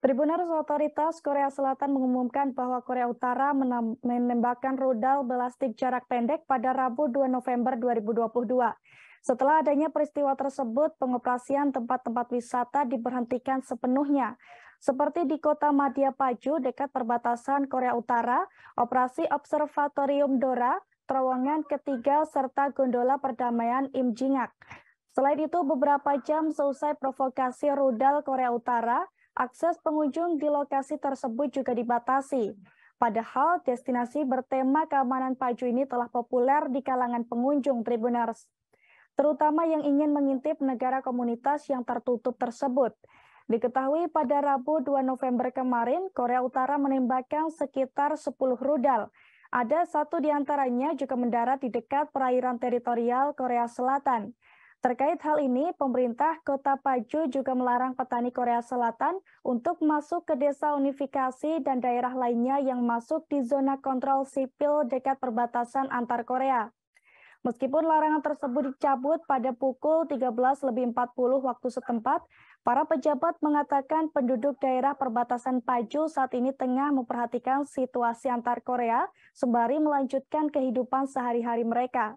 Tribuners Otoritas Korea Selatan mengumumkan bahwa Korea Utara menembakkan rudal belastik jarak pendek pada Rabu 2 November 2022. Setelah adanya peristiwa tersebut, pengoperasian tempat-tempat wisata diberhentikan sepenuhnya. Seperti di kota Madia Paju dekat perbatasan Korea Utara, operasi Observatorium Dora, terowongan ketiga, serta gondola perdamaian Imjingak. Selain itu, beberapa jam seusai provokasi rudal Korea Utara, akses pengunjung di lokasi tersebut juga dibatasi. Padahal destinasi bertema keamanan paju ini telah populer di kalangan pengunjung Tribuners, terutama yang ingin mengintip negara komunitas yang tertutup tersebut. Diketahui pada Rabu 2 November kemarin, Korea Utara menembakkan sekitar 10 rudal. Ada satu di antaranya juga mendarat di dekat perairan teritorial Korea Selatan. Terkait hal ini, pemerintah Kota Paju juga melarang petani Korea Selatan untuk masuk ke desa unifikasi dan daerah lainnya yang masuk di zona kontrol sipil dekat perbatasan antar Korea. Meskipun larangan tersebut dicabut pada pukul 13.40 waktu setempat, para pejabat mengatakan penduduk daerah perbatasan Paju saat ini tengah memperhatikan situasi antar Korea sembari melanjutkan kehidupan sehari-hari mereka.